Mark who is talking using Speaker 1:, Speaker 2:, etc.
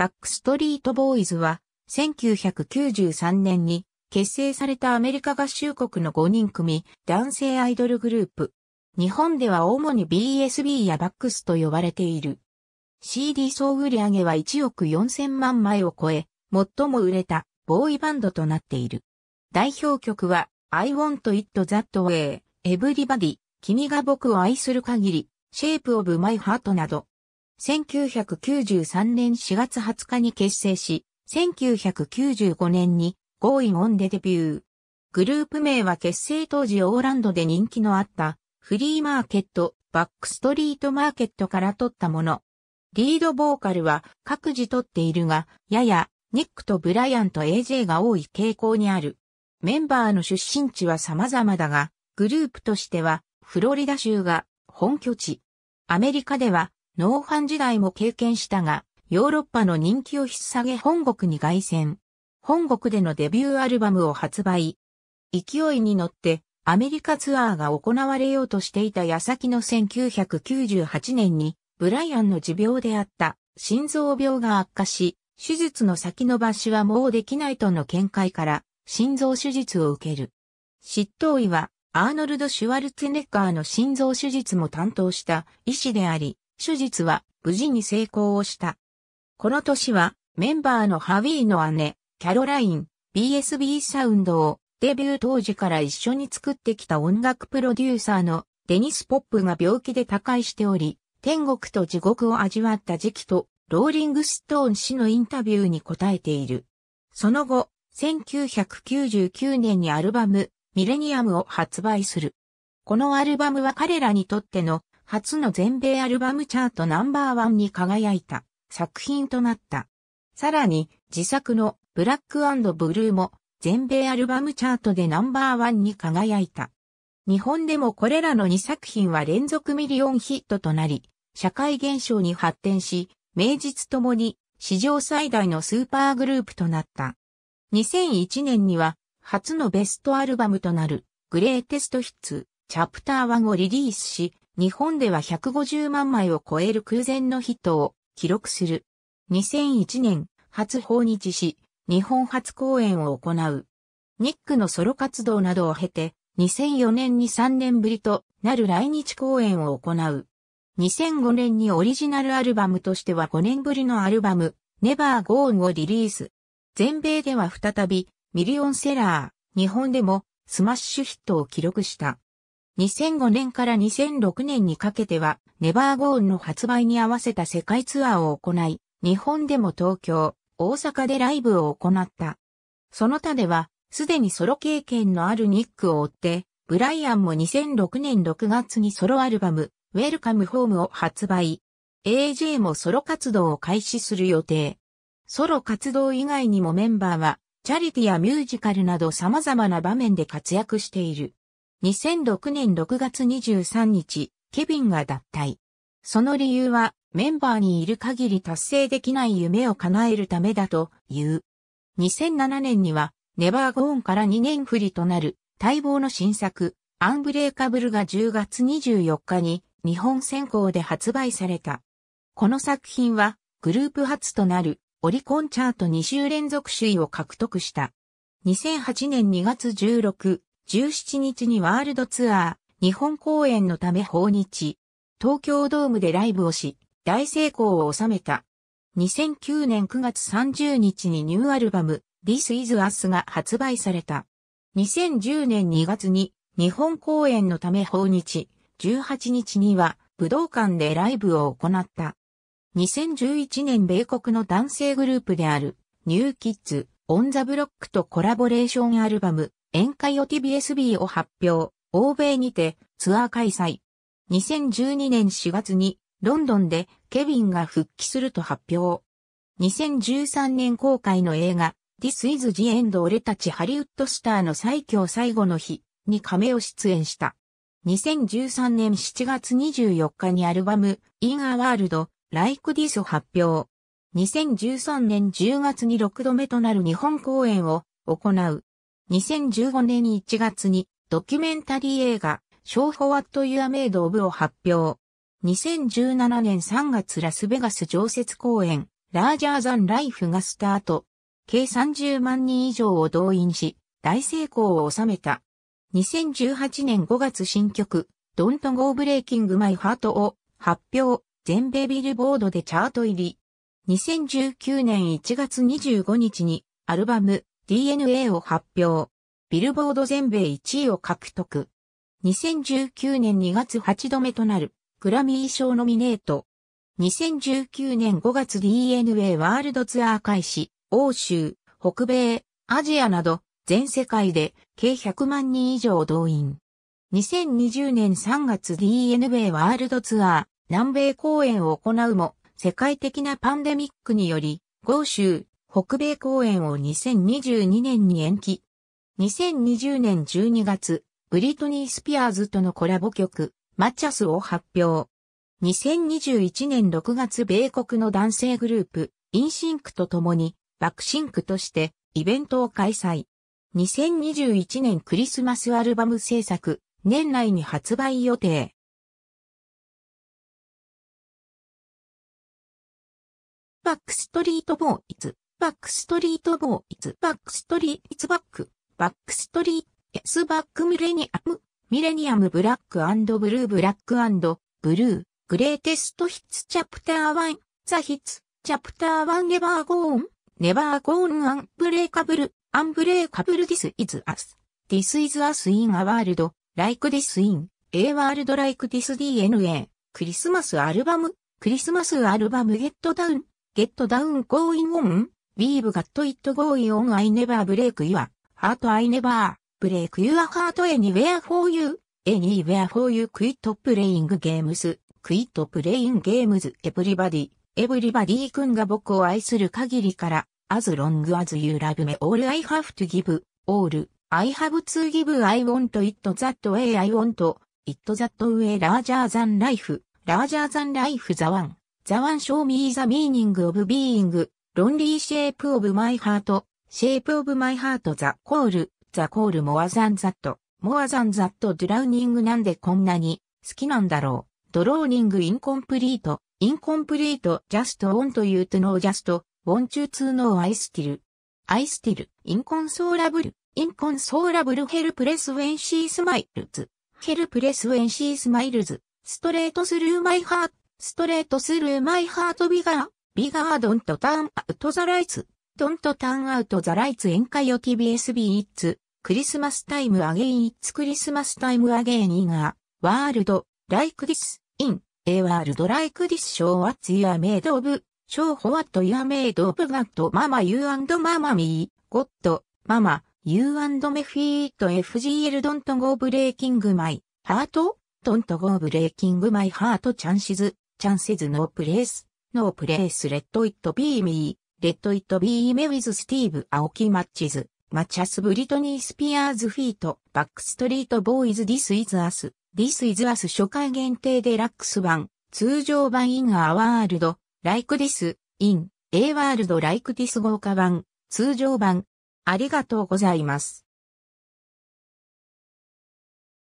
Speaker 1: バックストリートボーイズは、1993年に結成されたアメリカ合衆国の5人組男性アイドルグループ。日本では主に BSB やバックスと呼ばれている。CD 総売上は1億4000万枚を超え、最も売れたボーイバンドとなっている。代表曲は I want it that way, Everybody, 君が僕を愛する限り、Shape of my heart など1993年4月20日に結成し、1995年にゴーイオンでデビュー。グループ名は結成当時オーランドで人気のあったフリーマーケット、バックストリートマーケットから取ったもの。リードボーカルは各自取っているが、ややニックとブライアンと AJ が多い傾向にある。メンバーの出身地は様々だが、グループとしてはフロリダ州が本拠地。アメリカでは農藩時代も経験したが、ヨーロッパの人気を引っ下げ本国に凱旋。本国でのデビューアルバムを発売。勢いに乗ってアメリカツアーが行われようとしていた矢先の1998年にブライアンの持病であった心臓病が悪化し、手術の先延ばしはもうできないとの見解から心臓手術を受ける。執刀医はアーノルド・シュワルツェネッガーの心臓手術も担当した医師であり、手術は無事に成功をした。この年はメンバーのハウィーの姉、キャロライン、BSB サウンドをデビュー当時から一緒に作ってきた音楽プロデューサーのデニス・ポップが病気で他界しており、天国と地獄を味わった時期と、ローリングストーン氏のインタビューに答えている。その後、1999年にアルバム、ミレニアムを発売する。このアルバムは彼らにとっての初の全米アルバムチャートナンバーワンに輝いた作品となった。さらに、自作のブラックブルーも全米アルバムチャートでナンバーワンに輝いた。日本でもこれらの2作品は連続ミリオンヒットとなり、社会現象に発展し、名実ともに史上最大のスーパーグループとなった。2001年には初のベストアルバムとなるグレーテストヒッツチャプター1をリリースし、日本では150万枚を超える空前のヒットを記録する。2001年、初訪日し、日本初公演を行う。ニックのソロ活動などを経て、2004年に3年ぶりとなる来日公演を行う。2005年にオリジナルアルバムとしては5年ぶりのアルバム、Never g o n をリリース。全米では再び、ミリオンセラー、日本でもスマッシュヒットを記録した。2005年から2006年にかけては、ネバーゴーンの発売に合わせた世界ツアーを行い、日本でも東京、大阪でライブを行った。その他では、すでにソロ経験のあるニックを追って、ブライアンも2006年6月にソロアルバム、ウェルカムホームを発売。AJ もソロ活動を開始する予定。ソロ活動以外にもメンバーは、チャリティやミュージカルなど様々な場面で活躍している。2006年6月23日、ケビンが脱退。その理由は、メンバーにいる限り達成できない夢を叶えるためだという。2007年には、ネバーゴーンから2年振りとなる、待望の新作、アンブレーカブルが10月24日に、日本選考で発売された。この作品は、グループ初となる、オリコンチャート2週連続首位を獲得した。2008年2月16、17日にワールドツアー、日本公演のため訪日。東京ドームでライブをし、大成功を収めた。2009年9月30日にニューアルバム、This is Us が発売された。2010年2月に日本公演のため訪日、18日には武道館でライブを行った。2011年米国の男性グループであるニューキッズ、オンザブロックとコラボレーションアルバム、宴会を TBSB を発表、欧米にてツアー開催。2012年4月にロンドンでケビンが復帰すると発表。2013年公開の映画 This is the end 俺たちハリウッドスターの最強最後の日に亀を出演した。2013年7月24日にアルバム In a World Like This を発表。2013年10月に6度目となる日本公演を行う。2015年1月にドキュメンタリー映画、ショーホワット・ユア・メイド・オブ」を発表。2017年3月ラスベガス常設公演、ラージャーザンライフがスタート。計30万人以上を動員し、大成功を収めた。2018年5月新曲、Don't Go Breaking My Heart を発表、全米ビルボードでチャート入り。2019年1月25日にアルバム DNA を発表。ビルボード全米1位を獲得。2019年2月8度目となるグラミー賞ノミネート。2019年5月 DNA ワールドツアー開始、欧州、北米、アジアなど全世界で計100万人以上動員。2020年3月 DNA ワールドツアー南米公演を行うも世界的なパンデミックにより、豪州、北米公演を2022年に延期。2020年12月、ブリトニー・スピアーズとのコラボ曲、マッチャスを発表。2021年6月米国の男性グループ、インシンクと共に、バクシンクとしてイベントを開催。2021年クリスマスアルバム制作、年内に発売予定。バックストリートボーイズ。バックストリートボーイズ、バックストリーツバック、バックストリート、エスバックミレニアム、ミレニアムブラックブルーブラックブルー、グレーテストヒッツチャプター1、ザヒッツ、チャプター1ネバーゴーン、ネバーゴーンアンブレーカブル、アンブレーカブルディスイズアス、ディスイズアスインアワールド、ライクディスイン、A ワールドライクディス DNA、クリスマスアルバム、クリスマスアルバムゲットダウン、ゲットダウンゴーインオン、We've got it going on I never break your heart I never break your heart anywhere for you anywhere for you quit playing games quit playing games everybody everybody 君が僕を愛する限りから as long as you love me all I have to give all I have to give I want it that way I want it that way larger than life larger than life the one the one show me the meaning of being ロンリーシェイプオブマイハート、シェイプオブマイハートザコール、ザコールモアザンザット、モアザンザットドラウニングなんでこんなに好きなんだろう。ドローニングインコンプリート、インコンプリート、ジャストオンというノージャスト、ウォンチューツーのアイスティル。アイスティル、インコンソーラブル、インコンソーラブルヘルプレスウェンシースマイルズ、ヘルプレスウェンシースマイルズ、ストレートスルーマイハート、ストレートスルーマイハートビガー。ビガードントターンアウトザライツ、ドントターンアウトザライツ宴会を TBSB イッツ、クリスマスタイムアゲインイッツクリスマスタイムアゲインイガー、ワールド、ライクディス、イン、エワールドライクディスショーワッツユアメイドオブ、ショーホワットユアメイドオブガットママユーアンドママミー、ゴッド、ママ、ユーアンドメフィート FGL ドントゴーブレーキングマイ、ハート、ドントゴーブレーキングマイハートチャンシズ、チャンシズノープレイス。No place let it be me, let it be me with Steve 青木マッチズ、マチャスブリトニー・スピアーズ・フィート、バックストリート・ボーイズ・ディス・イズ・アス、ディス・イズ・アス初回限定デラックス版、通常版イン・アワールド、ライク・ディス、イン、A ワールド・ライク・ディス豪華版、通常版、ありがとうございます。